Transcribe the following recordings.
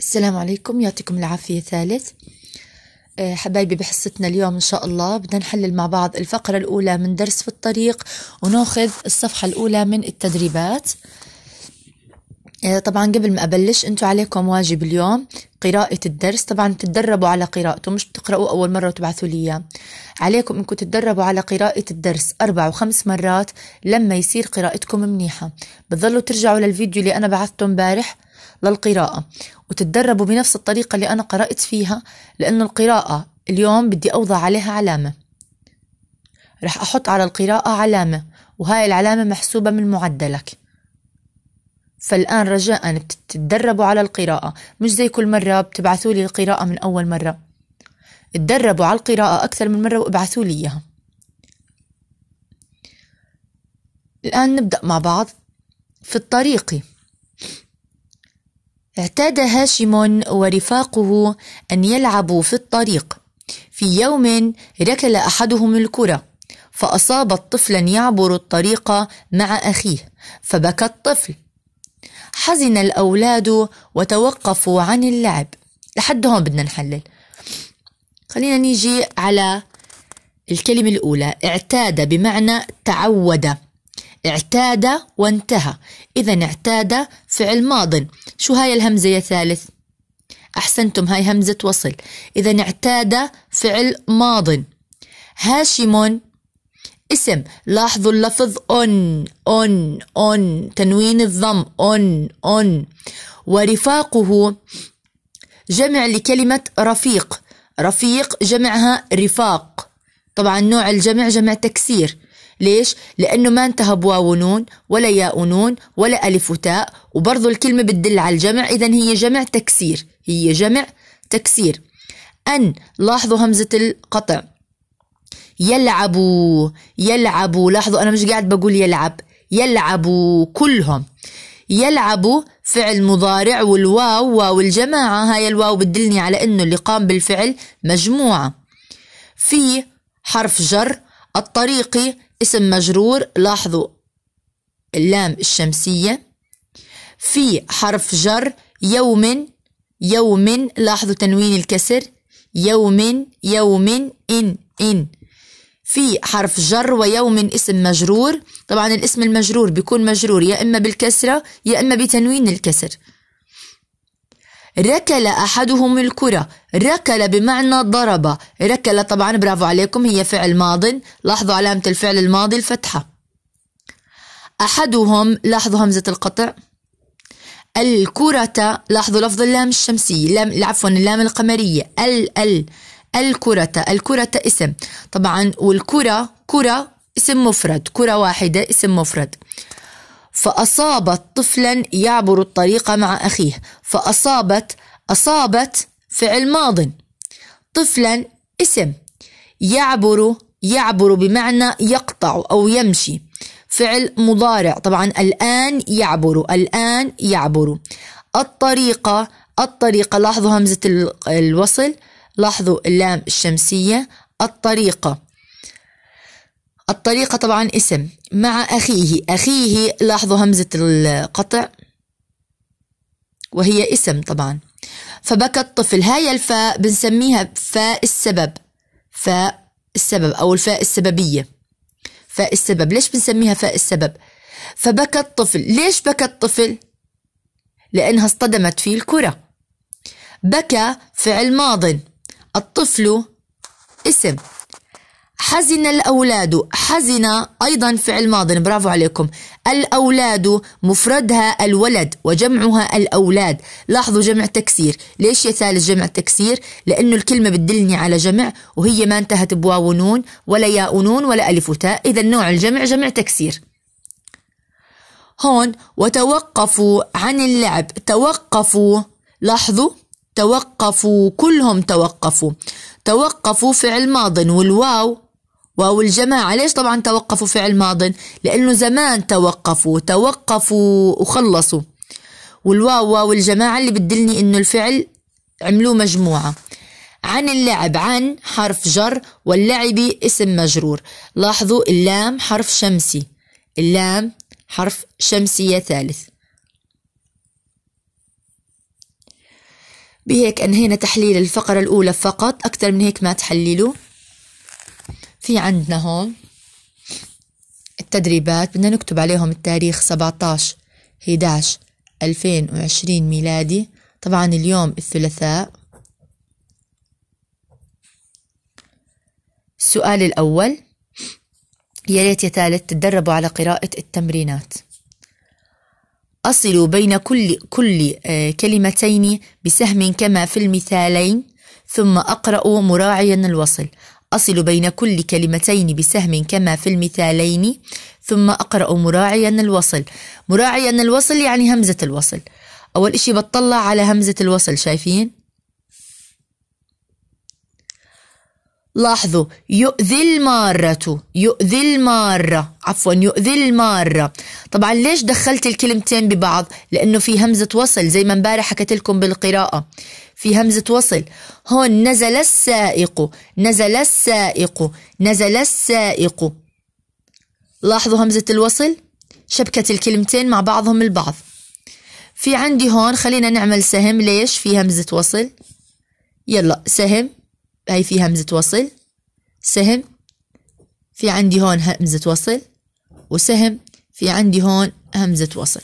السلام عليكم يعطيكم العافية ثالث آه، حبايبي بحصتنا اليوم إن شاء الله بدنا نحلل مع بعض الفقرة الأولى من درس في الطريق وناخذ الصفحة الأولى من التدريبات آه، طبعا قبل ما أبلش أنتوا عليكم واجب اليوم قراءة الدرس طبعا تتدربوا على قراءته مش تقرأوا أول مرة وتبعثوا لي إياه عليكم إنكم تتدربوا على قراءة الدرس أربع وخمس مرات لما يصير قراءتكم منيحة بتظلوا ترجعوا للفيديو اللي أنا بعثته امبارح للقراءة وتتدربوا بنفس الطريقة اللي أنا قرأت فيها لأنه القراءة اليوم بدي أوضع عليها علامة رح أحط على القراءة علامة وهاي العلامة محسوبة من معدلك فالآن رجاء بتتدربوا على القراءة مش زي كل مرة بتبعثوا لي القراءة من أول مرة اتدربوا على القراءة أكثر من مرة وابعثوا لي إياها الآن نبدأ مع بعض في الطريق اعتاد هاشم ورفاقه أن يلعبوا في الطريق في يوم ركل أحدهم الكرة فأصابت طفلا يعبر الطريق مع أخيه فبكى الطفل حزن الأولاد وتوقفوا عن اللعب لحد هون بدنا نحلل خلينا نيجي على الكلمة الأولى اعتاد بمعنى تعود اعتاد وانتهى إذا اعتاد فعل ماض شو هاي الهمزة يا ثالث أحسنتم هاي همزة وصل إذا اعتاد فعل ماض هاشم اسم لاحظوا اللفظ أن أن أن تنوين الضم أن أن ورفاقه جمع لكلمة رفيق رفيق جمعها رفاق طبعا نوع الجمع جمع تكسير ليش؟ لأنه ما انتهى بواو ونون ولا ياء ونون ولا ألف وتاء وبرضو الكلمة بتدل على الجمع إذا هي جمع تكسير هي جمع تكسير أن لاحظوا همزة القطع يلعبوا يلعبوا لاحظوا أنا مش قاعد بقول يلعب يلعبوا كلهم يلعبوا فعل مضارع والواو واو الجماعة هاي الواو بتدلني على أنه اللي قام بالفعل مجموعة في حرف جر الطريقي اسم مجرور لاحظوا اللام الشمسية في حرف جر يوم يوم لاحظوا تنوين الكسر يوم يوم إن إن في حرف جر ويوم اسم مجرور طبعا الاسم المجرور بيكون مجرور يا إما بالكسرة يا إما بتنوين الكسر ركل أحدهم الكرة ركل بمعنى ضرب ركل طبعا برافو عليكم هي فعل ماض لاحظوا علامة الفعل الماضي الفتحة أحدهم لاحظوا همزة القطع الكرة لاحظوا لفظ اللام الشمسية لام عفوا اللام القمرية ال ال الكرة الكرة اسم طبعا والكرة كرة اسم مفرد كرة واحدة اسم مفرد فأصابت طفلا يعبر الطريق مع أخيه فأصابت أصابت فعل ماض طفلا اسم يعبر يعبر بمعنى يقطع أو يمشي فعل مضارع طبعا الآن يعبر الآن يعبر الطريقة الطريقة لاحظوا همزة الوصل لاحظوا اللام الشمسية الطريقة الطريقة طبعا اسم مع أخيه أخيه لاحظوا همزة القطع وهي اسم طبعا فبكى الطفل هاي الفاء بنسميها فاء السبب فاء السبب أو الفاء السببية فاء السبب ليش بنسميها فاء السبب فبكى الطفل ليش بكى الطفل لأنها اصطدمت فيه الكرة بكى فعل ماض الطفل اسم حزن الأولاد حزن أيضا فعل ماض برافو عليكم الأولاد مفردها الولد وجمعها الأولاد لاحظوا جمع تكسير ليش يا ثالث جمع تكسير لأنه الكلمة بتدلني على جمع وهي ما انتهت بواو ونون ولا ياء ونون ولا ألف وتاء إذا نوع الجمع جمع تكسير هون وتوقفوا عن اللعب توقفوا لاحظوا توقفوا كلهم توقفوا توقفوا فعل ماض والواو واو الجماعة ليش طبعا توقفوا فعل ماض لأنه زمان توقفوا توقفوا وخلصوا والواو واو الجماعة اللي بتدلني إنه الفعل عملوه مجموعة عن اللعب عن حرف جر واللعب اسم مجرور لاحظوا اللام حرف شمسي اللام حرف شمسية ثالث بهيك أنهينا تحليل الفقرة الأولى فقط أكثر من هيك ما تحللوا في عندنا هون التدريبات بدنا نكتب عليهم التاريخ 17 11 2020 ميلادي طبعا اليوم الثلاثاء السؤال الأول يا ريت يا ثالث تتدربوا على قراءة التمرينات أصلوا بين كل كل آه، كلمتين بسهم كما في المثالين ثم أقرأ مراعيا الوصل أصل بين كل كلمتين بسهم كما في المثالين ثم أقرأ مراعيا الوصل مراعيا الوصل يعني همزة الوصل أول إشي بطلع على همزة الوصل شايفين لاحظوا يؤذي المارة يؤذي المارة عفوا يؤذي المارة طبعا ليش دخلت الكلمتين ببعض لأنه في همزة وصل زي ما امبارح حكيت لكم بالقراءة في همزة وصل هون نزل السائق نزل السائق نزل السائق لاحظوا همزة الوصل شبكة الكلمتين مع بعضهم البعض في عندي هون خلينا نعمل سهم ليش في همزة وصل يلا سهم هاي في همزة وصل سهم في عندي هون همزة وصل وسهم في عندي هون همزة وصل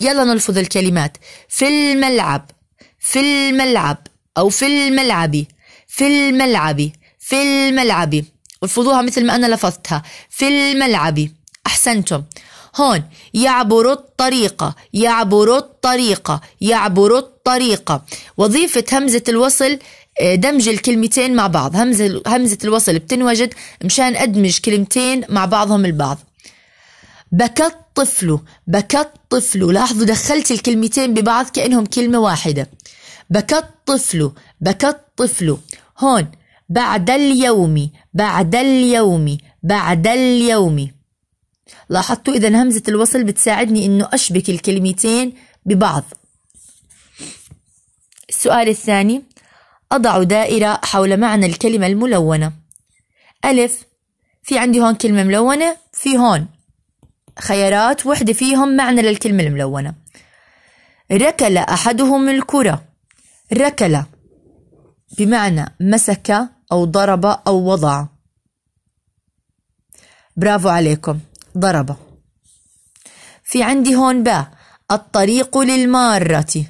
يلا نلفظ الكلمات في الملعب في الملعب أو في الملعب في الملعب في الملعب ارفضوها مثل ما أنا لفظتها في الملعب أحسنتم هون يعبر الطريقة يعبر الطريقة يعبر الطريقة وظيفة همزة الوصل آه، دمج الكلمتين مع بعض همزة, همزة الوصل بتنوجد مشان أدمج كلمتين مع بعضهم البعض بكت طفله بكت طفله لاحظوا دخلت الكلمتين ببعض كأنهم كلمة واحدة بكت طفله بكت طفله هون بعد اليوم بعد اليوم بعد اليوم لاحظتوا إذا همزة الوصل بتساعدني إنه أشبك الكلمتين ببعض السؤال الثاني أضع دائرة حول معنى الكلمة الملونة ألف في عندي هون كلمة ملونة في هون خيارات وحدة فيهم معنى للكلمة الملونة ركل أحدهم الكرة ركل بمعنى مسك أو ضرب أو وضع برافو عليكم ضرب في عندي هون با الطريق للمارة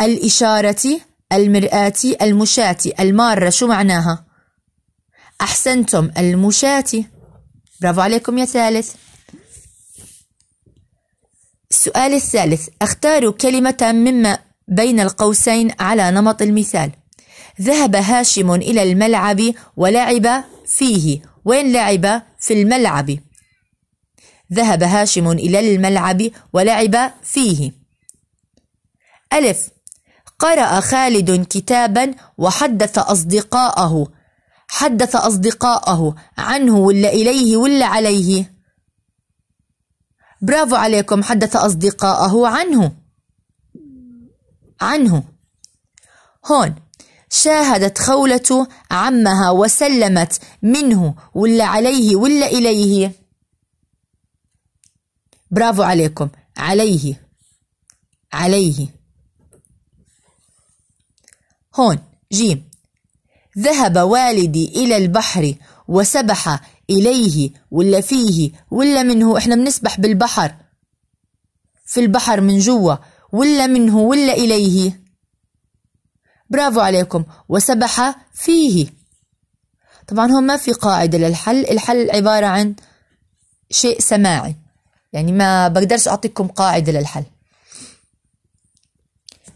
الإشارة المرآة المشاة المارة شو معناها؟ أحسنتم المشاة برافو عليكم يا ثالث السؤال الثالث اختاروا كلمة مما بين القوسين على نمط المثال ذهب هاشم إلى الملعب ولعب فيه وين لعب في الملعب ذهب هاشم إلى الملعب ولعب فيه ألف قرأ خالد كتابا وحدث أصدقاءه حدث أصدقاءه عنه ولا إليه ولا عليه برافو عليكم حدث أصدقاءه عنه عنه هون شاهدت خولة عمها وسلمت منه ولا عليه ولا إليه برافو عليكم عليه عليه هون جيم ذهب والدي إلى البحر وسبح إليه ولا فيه ولا منه إحنا بنسبح بالبحر في البحر من جوا ولا منه ولا إليه برافو عليكم وسبح فيه طبعا هون ما في قاعدة للحل الحل عبارة عن شيء سماعي يعني ما بقدرش أعطيكم قاعدة للحل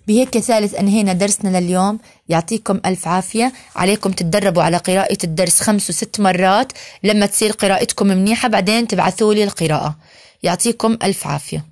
بهيك ثالث أنهينا درسنا لليوم يعطيكم ألف عافية عليكم تتدربوا على قراءة الدرس خمس وست مرات لما تصير قراءتكم منيحة بعدين تبعثوا لي القراءة يعطيكم ألف عافية